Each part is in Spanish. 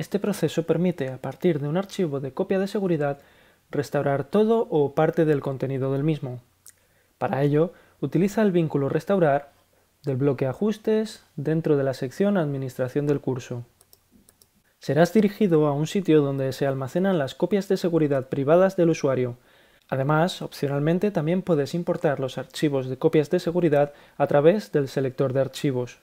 Este proceso permite, a partir de un archivo de copia de seguridad, restaurar todo o parte del contenido del mismo. Para ello, utiliza el vínculo restaurar del bloque ajustes dentro de la sección administración del curso. Serás dirigido a un sitio donde se almacenan las copias de seguridad privadas del usuario. Además, opcionalmente también puedes importar los archivos de copias de seguridad a través del selector de archivos.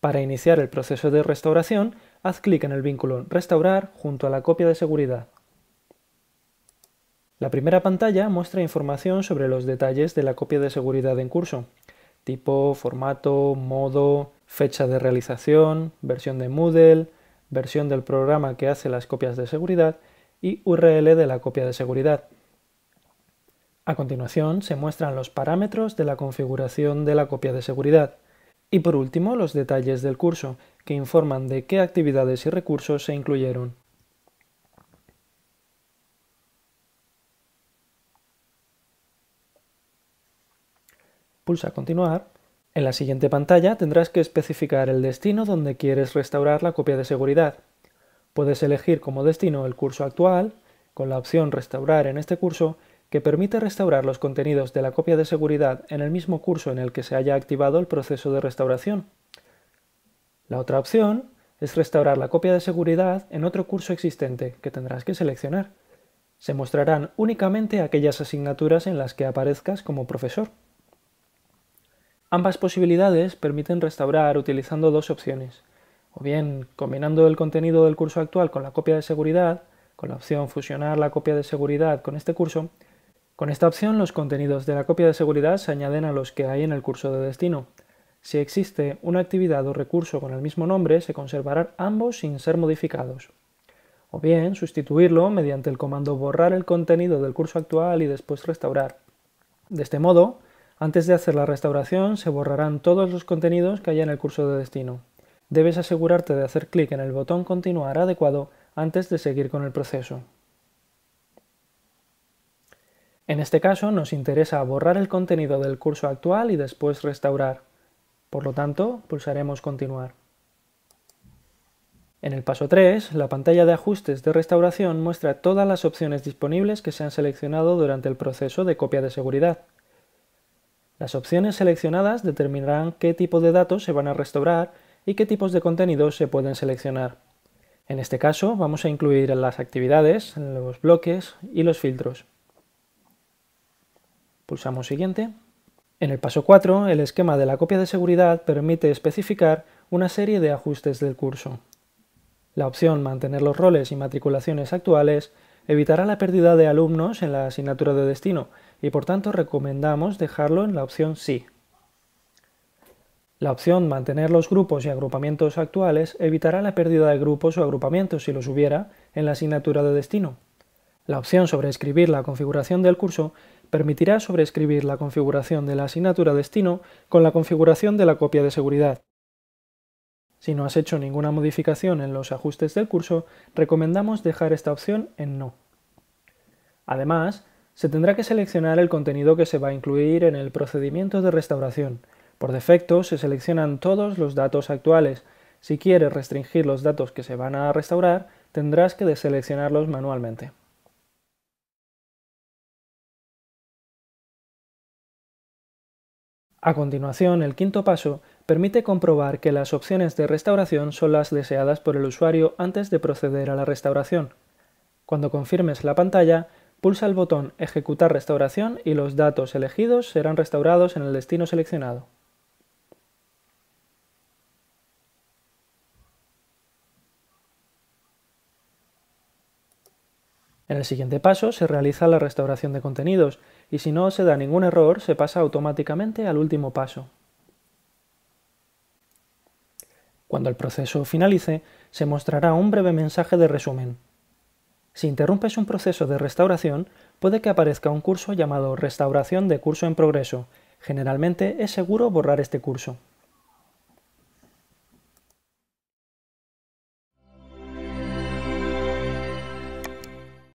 Para iniciar el proceso de restauración, haz clic en el vínculo Restaurar junto a la copia de seguridad. La primera pantalla muestra información sobre los detalles de la copia de seguridad en curso, tipo, formato, modo, fecha de realización, versión de Moodle, versión del programa que hace las copias de seguridad y URL de la copia de seguridad. A continuación se muestran los parámetros de la configuración de la copia de seguridad, y por último, los detalles del curso, que informan de qué actividades y recursos se incluyeron. Pulsa Continuar. En la siguiente pantalla tendrás que especificar el destino donde quieres restaurar la copia de seguridad. Puedes elegir como destino el curso actual, con la opción Restaurar en este curso, que permite restaurar los contenidos de la copia de seguridad en el mismo curso en el que se haya activado el proceso de restauración. La otra opción es restaurar la copia de seguridad en otro curso existente que tendrás que seleccionar. Se mostrarán únicamente aquellas asignaturas en las que aparezcas como profesor. Ambas posibilidades permiten restaurar utilizando dos opciones, o bien combinando el contenido del curso actual con la copia de seguridad, con la opción fusionar la copia de seguridad con este curso, con esta opción los contenidos de la copia de seguridad se añaden a los que hay en el curso de destino. Si existe una actividad o recurso con el mismo nombre, se conservarán ambos sin ser modificados. O bien sustituirlo mediante el comando borrar el contenido del curso actual y después restaurar. De este modo, antes de hacer la restauración, se borrarán todos los contenidos que hay en el curso de destino. Debes asegurarte de hacer clic en el botón Continuar adecuado antes de seguir con el proceso. En este caso nos interesa borrar el contenido del curso actual y después restaurar. Por lo tanto, pulsaremos Continuar. En el paso 3, la pantalla de ajustes de restauración muestra todas las opciones disponibles que se han seleccionado durante el proceso de copia de seguridad. Las opciones seleccionadas determinarán qué tipo de datos se van a restaurar y qué tipos de contenidos se pueden seleccionar. En este caso, vamos a incluir las actividades, los bloques y los filtros. Pulsamos siguiente. En el paso 4, el esquema de la copia de seguridad permite especificar una serie de ajustes del curso. La opción Mantener los roles y matriculaciones actuales evitará la pérdida de alumnos en la asignatura de destino y por tanto recomendamos dejarlo en la opción Sí. La opción Mantener los grupos y agrupamientos actuales evitará la pérdida de grupos o agrupamientos si los hubiera en la asignatura de destino. La opción Sobreescribir la configuración del curso permitirá sobreescribir la configuración de la asignatura destino con la configuración de la copia de seguridad. Si no has hecho ninguna modificación en los ajustes del curso, recomendamos dejar esta opción en No. Además, se tendrá que seleccionar el contenido que se va a incluir en el procedimiento de restauración. Por defecto, se seleccionan todos los datos actuales. Si quieres restringir los datos que se van a restaurar, tendrás que deseleccionarlos manualmente. A continuación, el quinto paso permite comprobar que las opciones de restauración son las deseadas por el usuario antes de proceder a la restauración. Cuando confirmes la pantalla, pulsa el botón Ejecutar restauración y los datos elegidos serán restaurados en el destino seleccionado. En el siguiente paso se realiza la restauración de contenidos y si no se da ningún error se pasa automáticamente al último paso. Cuando el proceso finalice, se mostrará un breve mensaje de resumen. Si interrumpes un proceso de restauración, puede que aparezca un curso llamado Restauración de curso en progreso. Generalmente es seguro borrar este curso.